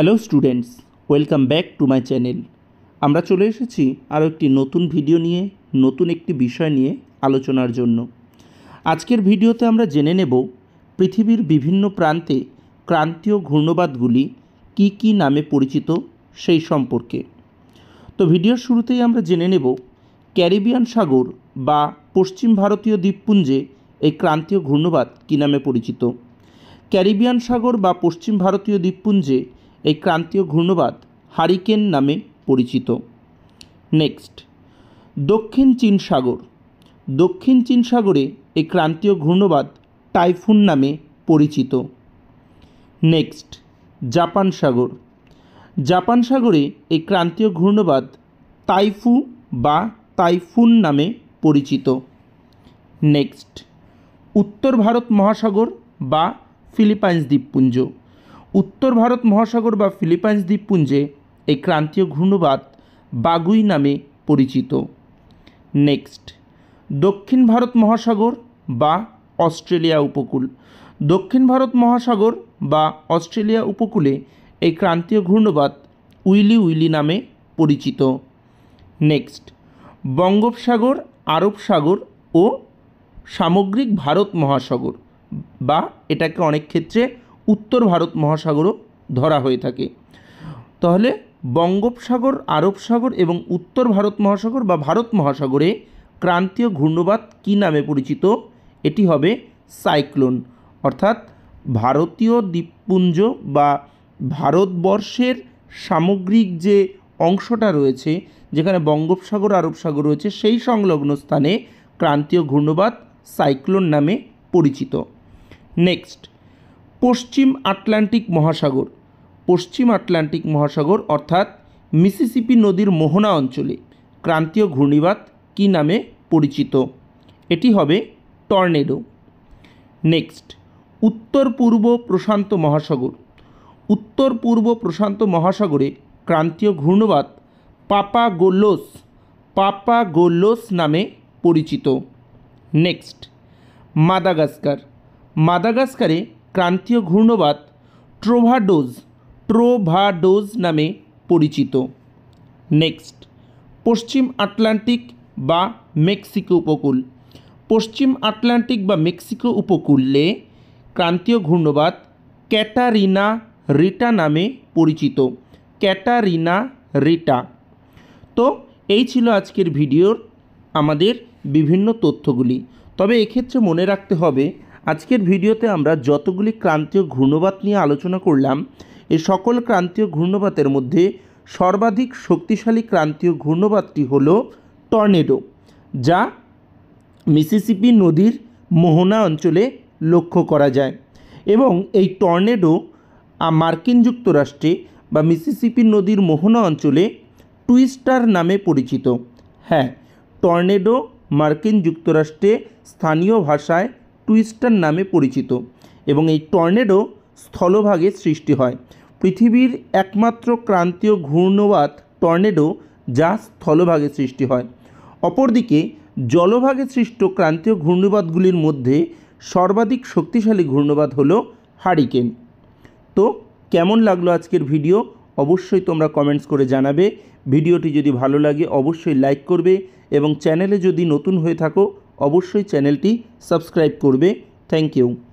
hello students welcome back to my channel আমরা চলে এসেছি আরও একটি নতুন ভিডিও নিয়ে নতুন একটি বিষয় নিয়ে আলোচনার জন্য আজকের ভিডিওতে আমরা জেনে নেব পৃথিবীর বিভিন্ন প্রান্তে ক্রান্তীয় ঘূর্ণবাদগুলি কি কি নামে পরিচিত সেই সম্পর্কে তো ভিডিওর শুরুতেই আমরা জেনে নেব ক্যারিবিয়ান সাগর বা পশ্চিম ভারতীয় দ্বীপপুঞ্জে এই ক্রান্তীয় ঘূর্ণবাদ কী নামে পরিচিত ক্যারিবিয়ান সাগর বা পশ্চিম ভারতীয় দ্বীপপুঞ্জে এই ক্রান্তীয় ঘূর্ণবাদ হারিকেন নামে পরিচিত নেক্সট দক্ষিণ চীন সাগর দক্ষিণ চীন সাগরে এই ক্রান্তীয় ঘূর্ণবাদ টাইফুন নামে পরিচিত নেক্সট জাপান সাগর জাপান সাগরে এই ক্রান্তীয় ঘূর্ণবাদ তাইফু বা তাইফুন নামে পরিচিত নেক্সট উত্তর ভারত মহাসাগর বা ফিলিপাইন্স দ্বীপপুঞ্জ উত্তর ভারত মহাসাগর বা ফিলিপাইন্স দ্বীপপুঞ্জে এই ক্রান্তীয় ঘূর্ণবাত বাগুই নামে পরিচিত নেক্সট দক্ষিণ ভারত মহাসাগর বা অস্ট্রেলিয়া উপকূল দক্ষিণ ভারত মহাসাগর বা অস্ট্রেলিয়া উপকূলে এই ক্রান্তীয় ঘূর্ণবাত উইলি উইলি নামে পরিচিত নেক্সট বঙ্গোপসাগর আরব সাগর ও সামগ্রিক ভারত মহাসাগর বা এটাকে অনেক ক্ষেত্রে উত্তর ভারত মহাসাগরও ধরা হয়ে থাকে তাহলে বঙ্গোপসাগর আরব সাগর এবং উত্তর ভারত মহাসাগর বা ভারত মহাসাগরে ক্রান্তীয় ঘূর্ণবাত কী নামে পরিচিত এটি হবে সাইক্লোন অর্থাৎ ভারতীয় দ্বীপপুঞ্জ বা ভারতবর্ষের সামগ্রিক যে অংশটা রয়েছে যেখানে বঙ্গোপসাগর আরব সাগর রয়েছে সেই সংলগ্ন স্থানে ক্রান্তীয় ঘূর্ণবাত সাইক্লোন নামে পরিচিত নেক্সট পশ্চিম আটলান্টিক মহাসাগর পশ্চিম আটলান্টিক মহাসাগর অর্থাৎ মিসিসিপি নদীর মোহনা অঞ্চলে ক্রান্তীয় ঘূর্ণিবাত কি নামে পরিচিত এটি হবে টর্নেডো নেক্সট উত্তর পূর্ব প্রশান্ত মহাসাগর উত্তর পূর্ব প্রশান্ত মহাসাগরে ক্রান্তীয় ঘূর্ণবাত পাপা গোল্লোস নামে পরিচিত নেক্সট মাদাগাস্কার মাদাগাস্কারে ক্রান্তীয় ঘূর্ণবাদ ট্রোভাডোজ ট্রোভাডোজ নামে পরিচিত নেক্সট পশ্চিম আটলান্টিক বা মেক্সিকো উপকূল পশ্চিম আটলান্টিক বা মেক্সিকো উপকূলে ক্রান্তীয় ঘূর্ণবাদ ক্যাটারিনা রিটা নামে পরিচিত ক্যাটারিনা রিটা তো এই ছিল আজকের ভিডিওর আমাদের বিভিন্ন তথ্যগুলি তবে এক্ষেত্রে মনে রাখতে হবে আজকের ভিডিওতে আমরা যতগুলি ক্রান্তীয় ঘূর্ণবাত নিয়ে আলোচনা করলাম এই সকল ক্রান্তীয় ঘূর্ণবাতের মধ্যে সর্বাধিক শক্তিশালী ক্রান্তীয় ঘূর্ণবাতটি হল টর্নেডো যা মিসিসিপি নদীর মোহনা অঞ্চলে লক্ষ্য করা যায় এবং এই টর্নেডো মার্কিন যুক্তরাষ্ট্রে বা মিসিসিপি নদীর মোহনা অঞ্চলে টুইস্টার নামে পরিচিত হ্যাঁ টর্নেডো মার্কিন যুক্তরাষ্ট্রে স্থানীয় ভাষায় টুইস্টার নামে পরিচিত এবং এই টর্নেডো স্থলভাগে সৃষ্টি হয় পৃথিবীর একমাত্র ক্রান্তীয় ঘূর্ণবাদ টর্নেডো যা স্থলভাগে সৃষ্টি হয় অপরদিকে জলভাগে সৃষ্ট ক্রান্তীয় ঘূর্ণবাদগুলির মধ্যে সর্বাধিক শক্তিশালী ঘূর্ণবাদ হলো হারিকেন তো কেমন লাগলো আজকের ভিডিও অবশ্যই তোমরা কমেন্টস করে জানাবে ভিডিওটি যদি ভালো লাগে অবশ্যই লাইক করবে এবং চ্যানেলে যদি নতুন হয়ে থাকো অবশ্যই চ্যানেলটি সাবস্ক্রাইব করবে থ্যাংক ইউ